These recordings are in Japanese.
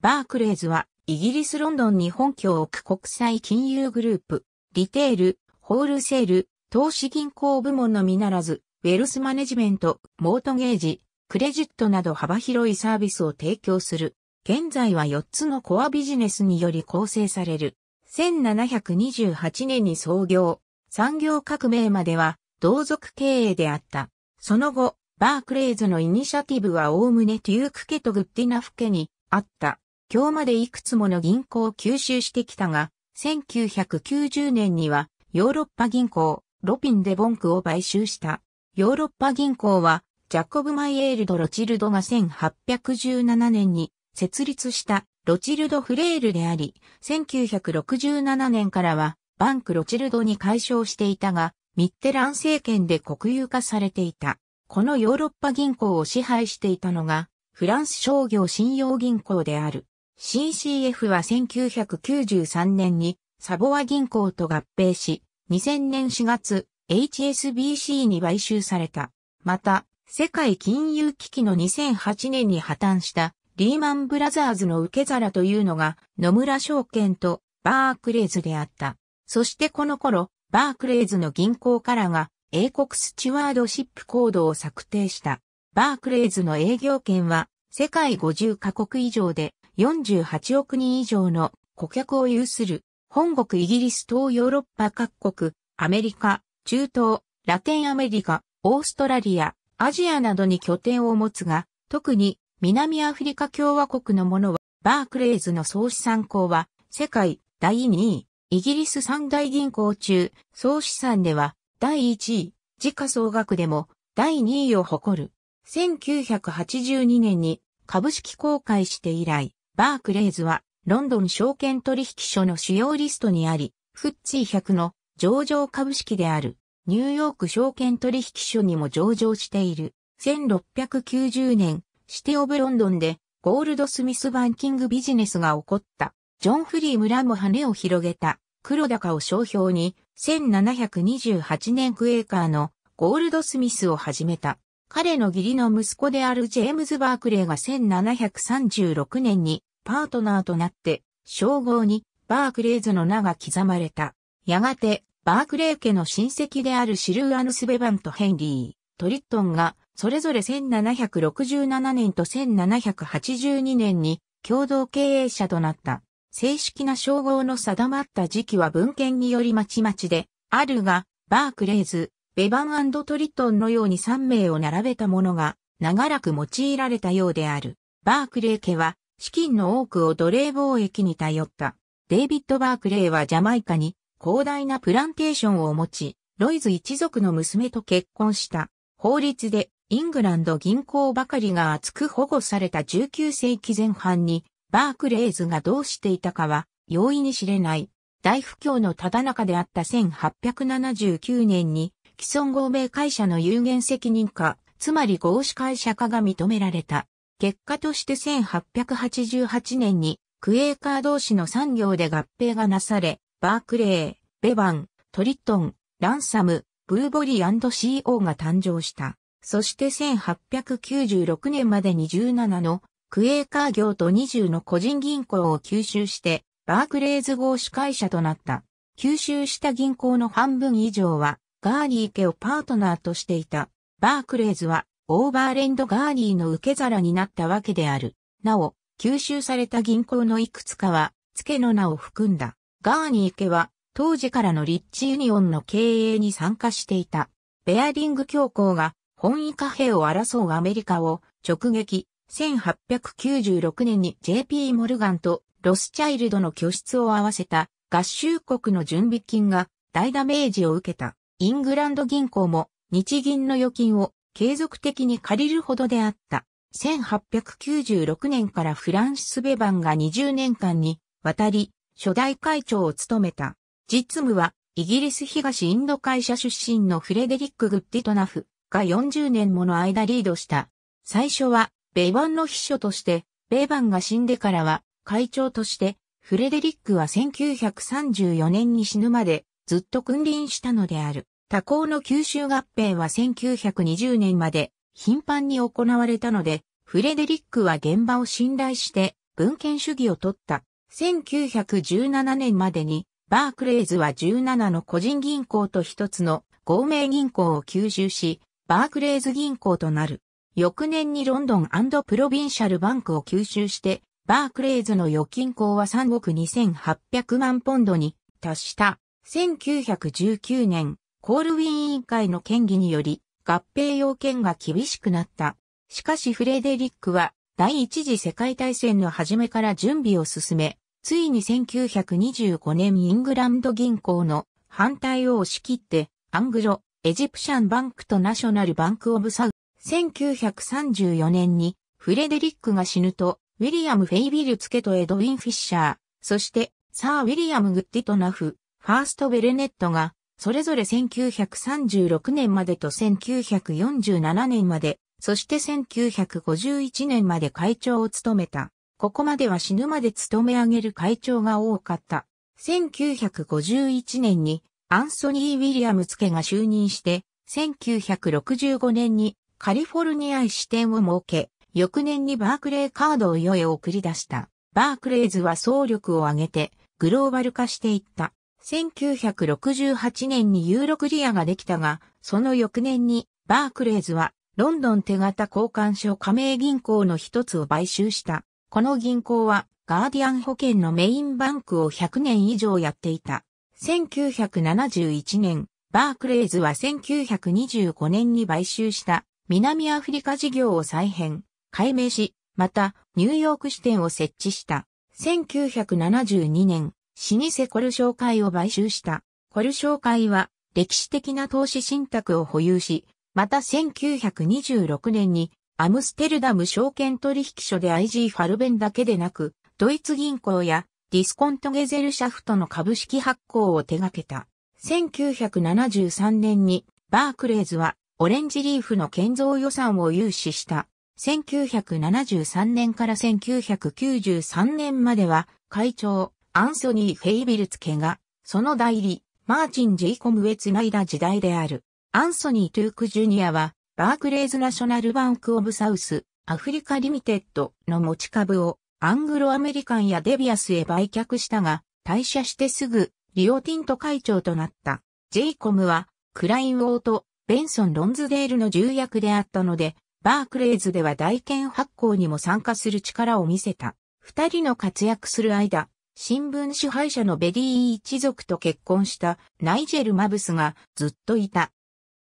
バークレーズは、イギリス・ロンドンに本拠を置く国際金融グループ、リテール、ホールセール、投資銀行部門のみならず、ウェルスマネジメント、モートゲージ、クレジットなど幅広いサービスを提供する。現在は4つのコアビジネスにより構成される。1728年に創業、産業革命までは同族経営であった。その後、バークレイズのイニシアティブはおおむねテューク家とグッディナフ家にあった。今日までいくつもの銀行を吸収してきたが、1990年にはヨーロッパ銀行、ロピンでボンクを買収した。ヨーロッパ銀行は、ジャコブ・マイエールド・ロチルドが1817年に設立したロチルド・フレールであり、1967年からはバンク・ロチルドに解消していたが、ミッテラン政権で国有化されていた。このヨーロッパ銀行を支配していたのが、フランス商業信用銀行である。CCF は1993年にサボア銀行と合併し、2000年4月、HSBC に買収された。また、世界金融危機の2008年に破綻したリーマンブラザーズの受け皿というのが野村証券とバークレーズであった。そしてこの頃、バークレーズの銀行からが英国スチュワードシップコードを策定した。バークレーズの営業権は世界50カ国以上で48億人以上の顧客を有する、本国イギリス東ヨーロッパ各国、アメリカ、中東、ラテンアメリカ、オーストラリア、アジアなどに拠点を持つが、特に南アフリカ共和国のものは、バークレイズの総資産高は、世界第2位、イギリス三大銀行中、総資産では、第1位、時価総額でも、第2位を誇る。1982年に株式公開して以来、バークレイズは、ロンドン証券取引所の主要リストにあり、フッチー100の上場株式である、ニューヨーク証券取引所にも上場している。1690年、シティオブロンドンで、ゴールドスミスバンキングビジネスが起こった。ジョン・フリー村も羽を広げた。黒高を商標に、1728年クエーカーのゴールドスミスを始めた。彼の義理の息子であるジェームズ・バークレーが1736年にパートナーとなって、称号にバークレーズの名が刻まれた。やがて、バークレー家の親戚であるシルーアヌス・ベバンとヘンリー、トリットンが、それぞれ1767年と1782年に共同経営者となった。正式な称号の定まった時期は文献によりまちまちで、あるが、バークレーズ、ベバントリットンのように3名を並べたものが、長らく用いられたようである。バークレー家は、資金の多くを奴隷貿易に頼った。デイビッド・バークレイはジャマイカに広大なプランテーションを持ち、ロイズ一族の娘と結婚した。法律でイングランド銀行ばかりが厚く保護された19世紀前半に、バークレイズがどうしていたかは容易に知れない。大不況のただ中であった1879年に、既存合名会社の有限責任化、つまり合資会社化が認められた。結果として1888年にクエーカー同士の産業で合併がなされ、バークレー、ベバン、トリトン、ランサム、ブーボリー &CO が誕生した。そして1896年までに17のクエーカー業と20の個人銀行を吸収して、バークレーズ合資会社となった。吸収した銀行の半分以上は、ガーリー家をパートナーとしていた。バークレーズは、オーバーレンド・ガーニーの受け皿になったわけである。なお、吸収された銀行のいくつかは、ツケの名を含んだ。ガーニー家は、当時からのリッチユニオンの経営に参加していた。ベアリング教皇が、本位貨幣を争うアメリカを直撃。1896年に JP モルガンとロスチャイルドの拠出を合わせた合衆国の準備金が大ダメージを受けた。イングランド銀行も日銀の預金を継続的に借りるほどであった。1896年からフランシス・ベバンが20年間にわたり初代会長を務めた。実務はイギリス東インド会社出身のフレデリック・グッディトナフが40年もの間リードした。最初はベバンの秘書として、ベバンが死んでからは会長として、フレデリックは1934年に死ぬまでずっと君臨したのである。他校の吸収合併は1920年まで頻繁に行われたので、フレデリックは現場を信頼して文献主義を取った。1917年までにバークレイズは17の個人銀行と一つの合名銀行を吸収し、バークレイズ銀行となる。翌年にロンドンプロビンシャルバンクを吸収して、バークレイズの預金口は3億2800万ポンドに達した。1919年、コールウィン委員会の権威により合併要件が厳しくなった。しかしフレデリックは第一次世界大戦の初めから準備を進め、ついに1925年イングランド銀行の反対を押し切って、アングロ、エジプシャンバンクとナショナルバンクオブサウ、1934年にフレデリックが死ぬと、ウィリアム・フェイビルツケとエドウィン・フィッシャー、そして、サー・ウィリアム・グッディとナフ、ファースト・ベルネットが、それぞれ1936年までと1947年まで、そして1951年まで会長を務めた。ここまでは死ぬまで務め上げる会長が多かった。1951年にアンソニー・ウィリアムツ家が就任して、1965年にカリフォルニア支店を設け、翌年にバークレーカードを世へ送り出した。バークレーズは総力を挙げてグローバル化していった。1968年にユーロクリアができたが、その翌年にバークレーズはロンドン手形交換所加盟銀行の一つを買収した。この銀行はガーディアン保険のメインバンクを100年以上やっていた。1971年、バークレーズは1925年に買収した南アフリカ事業を再編、改名し、またニューヨーク支店を設置した。1972年、老舗コル商会を買収した。コル商会は歴史的な投資信託を保有し、また1926年にアムステルダム証券取引所で IG ファルベンだけでなく、ドイツ銀行やディスコントゲゼルシャフトの株式発行を手掛けた。1973年にバークレーズはオレンジリーフの建造予算を融資した。1973年から1993年までは会長、アンソニー・フェイビルツ家が、その代理、マーチン・ジェイコムへ繋いだ時代である。アンソニー・トゥーク・ジュニアは、バークレーズ・ナショナル・バンク・オブ・サウス、アフリカ・リミテッドの持ち株を、アングロ・アメリカンやデビアスへ売却したが、退社してすぐ、リオ・ティント会長となった。ジェイコムは、クライン・ウォート、ベンソン・ロンズデールの重役であったので、バークレーズでは大券発行にも参加する力を見せた。二人の活躍する間、新聞支配者のベディー一族と結婚したナイジェル・マブスがずっといた。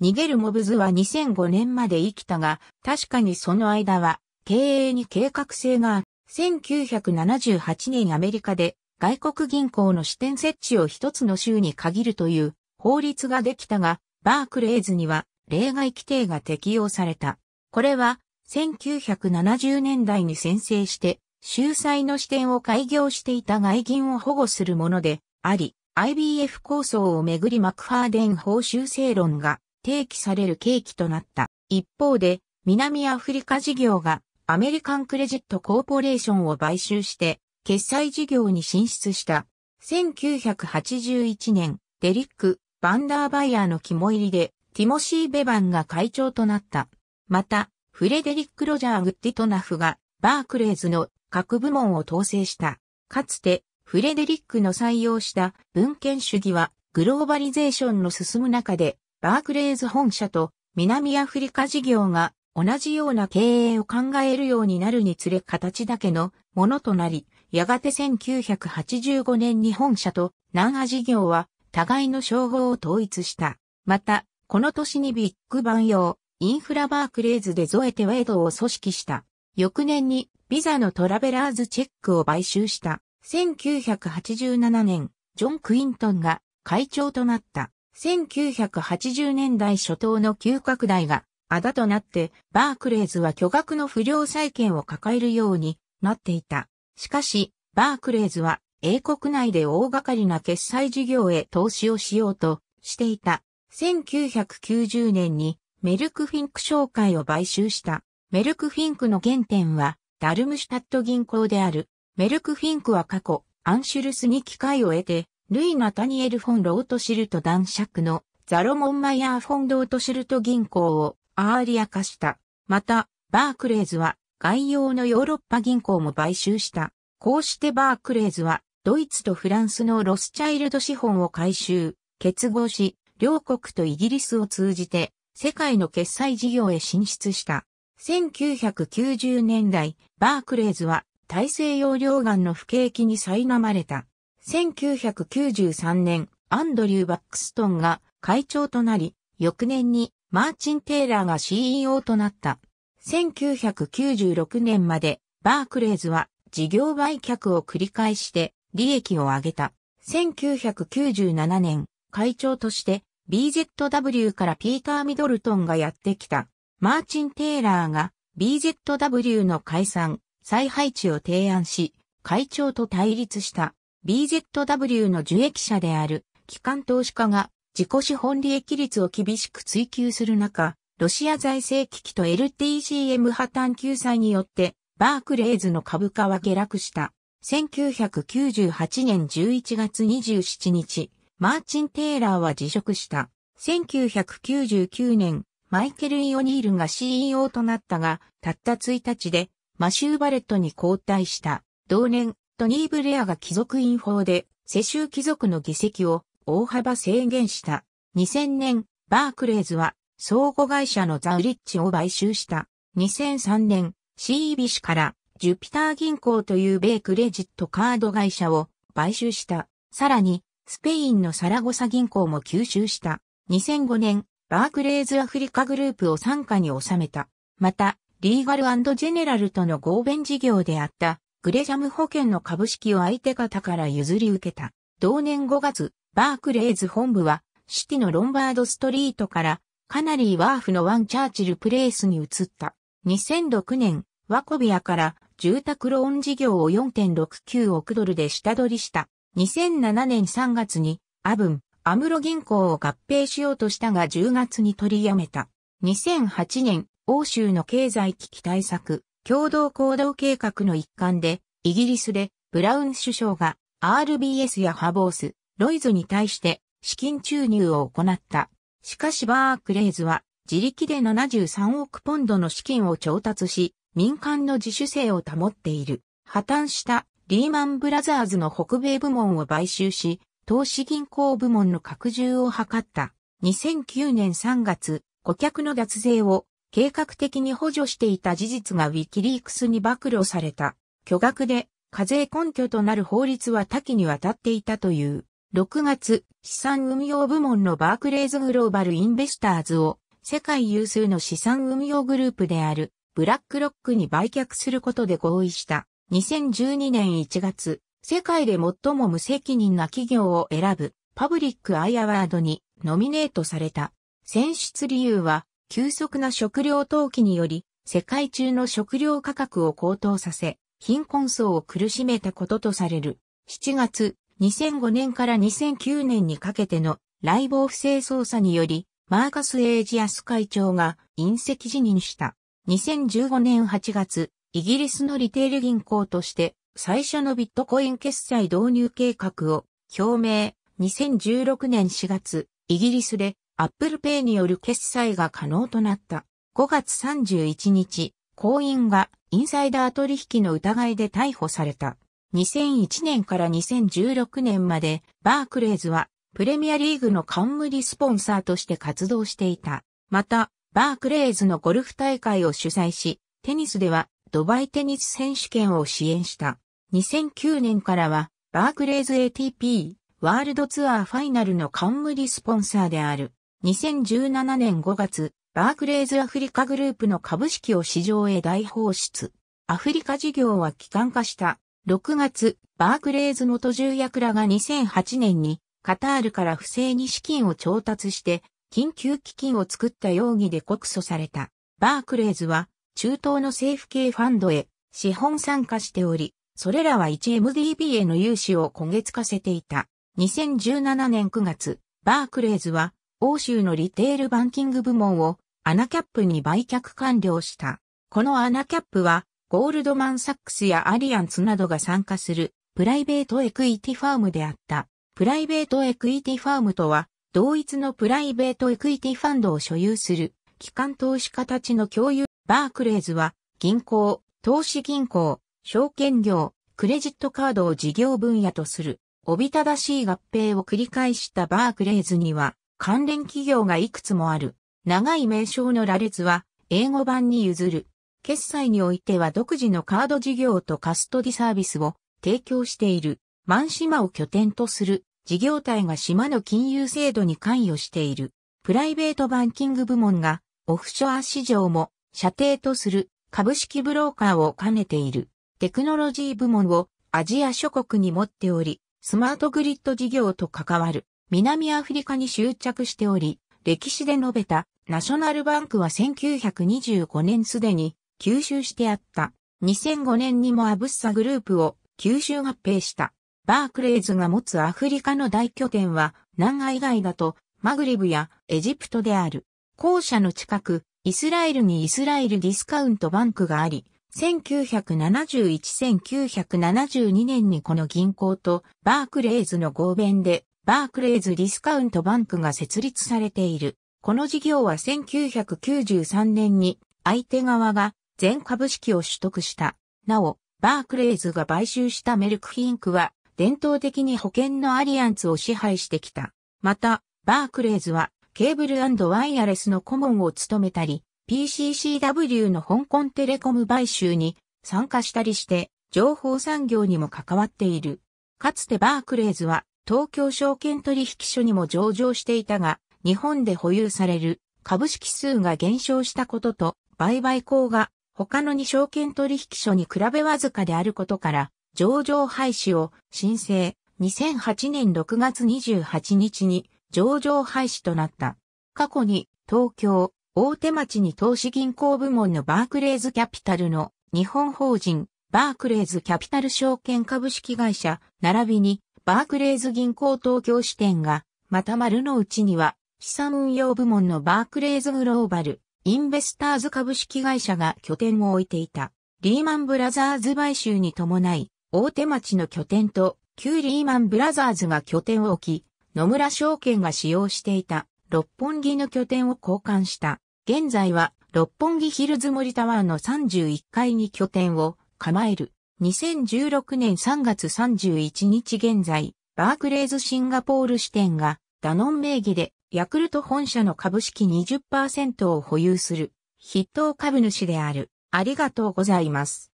逃げるモブズは2005年まで生きたが、確かにその間は経営に計画性がある。1978年アメリカで外国銀行の支店設置を一つの州に限るという法律ができたが、バークレーズには例外規定が適用された。これは1970年代に先制して秀才の視点を開業していた外銀を保護するものであり、IBF 構想をめぐりマクファーデン法修正論が提起される契機となった。一方で、南アフリカ事業がアメリカンクレジットコーポレーションを買収して、決済事業に進出した。1981年、デリック・バンダーバイヤーの肝入りで、ティモシー・ベバンが会長となった。また、フレデリック・ロジャー・グッディトナフが、バークレーズの各部門を統制した。かつて、フレデリックの採用した文献主義は、グローバリゼーションの進む中で、バークレーズ本社と南アフリカ事業が同じような経営を考えるようになるにつれ形だけのものとなり、やがて1985年に本社と南ア事業は互いの称号を統一した。また、この年にビッグバン用インフラバークレーズでゾエテウェイドを組織した。翌年にビザのトラベラーズチェックを買収した。1987年、ジョン・クイントンが会長となった。1980年代初頭の急拡大があだとなって、バークレーズは巨額の不良債権を抱えるようになっていた。しかし、バークレーズは英国内で大掛かりな決済事業へ投資をしようとしていた。1990年にメルクフィンク商会を買収した。メルクフィンクの原点はダルムシュタット銀行である、メルクフィンクは過去、アンシュルスに機会を得て、ルイ・ナタニエル・フォン・ロートシルト男爵のザロモン・マイヤー・フォン・ロートシルト銀行をアーリア化した。また、バークレーズは外洋のヨーロッパ銀行も買収した。こうしてバークレーズはドイツとフランスのロスチャイルド資本を回収、結合し、両国とイギリスを通じて世界の決済事業へ進出した。1990年代、バークレーズは大西洋両岸の不景気に苛まれた。1993年、アンドリュー・バックストンが会長となり、翌年にマーチン・テイラーが CEO となった。1996年までバークレーズは事業売却を繰り返して利益を上げた。1997年、会長として BZW からピーター・ミドルトンがやってきた。マーチン・テイラーが BZW の解散、再配置を提案し、会長と対立した BZW の受益者である機関投資家が自己資本利益率を厳しく追求する中、ロシア財政危機と LTCM 破綻救済によってバークレーズの株価は下落した。1998年11月27日、マーチン・テイラーは辞職した。1999年マイケル・イオニールが CEO となったが、たった1日で、マシュー・バレットに交代した。同年、トニー・ブレアが貴族院法で、世襲貴族の議席を大幅制限した。2000年、バークレーズは、相互会社のザ・ウリッチを買収した。2003年、シービシから、ジュピター銀行という米クレジットカード会社を買収した。さらに、スペインのサラゴサ銀行も吸収した。2005年、バークレーズアフリカグループを参加に収めた。また、リーガルジェネラルとの合弁事業であった、グレジャム保険の株式を相手方から譲り受けた。同年5月、バークレーズ本部は、シティのロンバードストリートから、カナリーワーフのワンチャーチルプレイスに移った。2006年、ワコビアから住宅ローン事業を4.69億ドルで下取りした。2007年3月に、アブン、アムロ銀行を合併しようとしたが10月に取りやめた。2008年、欧州の経済危機対策、共同行動計画の一環で、イギリスでブラウン首相が RBS やハボース、ロイズに対して資金注入を行った。しかしバークレイズは自力で73億ポンドの資金を調達し、民間の自主性を保っている。破綻したリーマンブラザーズの北米部門を買収し、投資銀行部門の拡充を図った。2009年3月、顧客の脱税を計画的に補助していた事実がウィキリークスに暴露された。巨額で課税根拠となる法律は多岐にわたっていたという。6月、資産運用部門のバークレーズグローバルインベスターズを世界有数の資産運用グループであるブラックロックに売却することで合意した。2012年1月、世界で最も無責任な企業を選ぶパブリックアイアワードにノミネートされた。選出理由は、急速な食料投機により、世界中の食料価格を高騰させ、貧困層を苦しめたこととされる。7月、2005年から2009年にかけてのライボー不正捜査により、マーカス・エイジアス会長が隕石辞任した。2015年8月、イギリスのリテール銀行として最初のビットコイン決済導入計画を表明。2016年4月、イギリスで Apple Pay による決済が可能となった。5月31日、行員がインサイダー取引の疑いで逮捕された。2001年から2016年までバークレーズはプレミアリーグの冠スポンサーとして活動していた。また、バークレーズのゴルフ大会を主催し、テニスではドバイテニス選手権を支援した。2009年からは、バークレーズ ATP ワールドツアーファイナルの冠スポンサーである。2017年5月、バークレーズアフリカグループの株式を市場へ大放出。アフリカ事業は機関化した。6月、バークレーズ元重役らが2008年にカタールから不正に資金を調達して緊急基金を作った容疑で告訴された。バークレーズは中東の政府系ファンドへ資本参加しており、それらは 1MDB への融資を焦げつかせていた。2017年9月、バークレーズは欧州のリテールバンキング部門をアナキャップに売却完了した。このアナキャップはゴールドマンサックスやアリアンツなどが参加するプライベートエクイティファームであった。プライベートエクイティファームとは同一のプライベートエクイティファンドを所有する機関投資家たちの共有バークレーズは銀行、投資銀行、証券業、クレジットカードを事業分野とする、おびただしい合併を繰り返したバークレーズには関連企業がいくつもある。長い名称の羅列は英語版に譲る。決済においては独自のカード事業とカストディサービスを提供している。マン島を拠点とする事業体が島の金融制度に関与している。プライベートバンキング部門がオフショア市場も射程とする株式ブローカーを兼ねているテクノロジー部門をアジア諸国に持っており、スマートグリッド事業と関わる南アフリカに執着しており、歴史で述べたナショナルバンクは1925年すでに吸収してあった。2005年にもアブッサグループを吸収合併した。バークレイズが持つアフリカの大拠点は南ア外だとマグリブやエジプトである。校舎の近く、イスラエルにイスラエルディスカウントバンクがあり、1971-1972年にこの銀行とバークレーズの合弁でバークレーズディスカウントバンクが設立されている。この事業は1993年に相手側が全株式を取得した。なお、バークレーズが買収したメルクフィンクは伝統的に保険のアリアンツを支配してきた。また、バークレーズはケーブルワイヤレスの顧問を務めたり、PCCW の香港テレコム買収に参加したりして、情報産業にも関わっている。かつてバークレーズは東京証券取引所にも上場していたが、日本で保有される株式数が減少したことと、売買口が他の2証券取引所に比べわずかであることから、上場廃止を申請。2008年6月28日に上場廃止となった。過去に東京、大手町に投資銀行部門のバークレーズキャピタルの日本法人バークレーズキャピタル証券株式会社並びにバークレーズ銀行東京支店がまた丸の内には資産運用部門のバークレーズグローバルインベスターズ株式会社が拠点を置いていた。リーマンブラザーズ買収に伴い大手町の拠点と旧リーマンブラザーズが拠点を置き野村証券が使用していた六本木の拠点を交換した。現在は六本木ヒルズ森タワーの31階に拠点を構える。2016年3月31日現在、バークレーズシンガポール支店がダノン名義でヤクルト本社の株式20%を保有する筆頭株主である。ありがとうございます。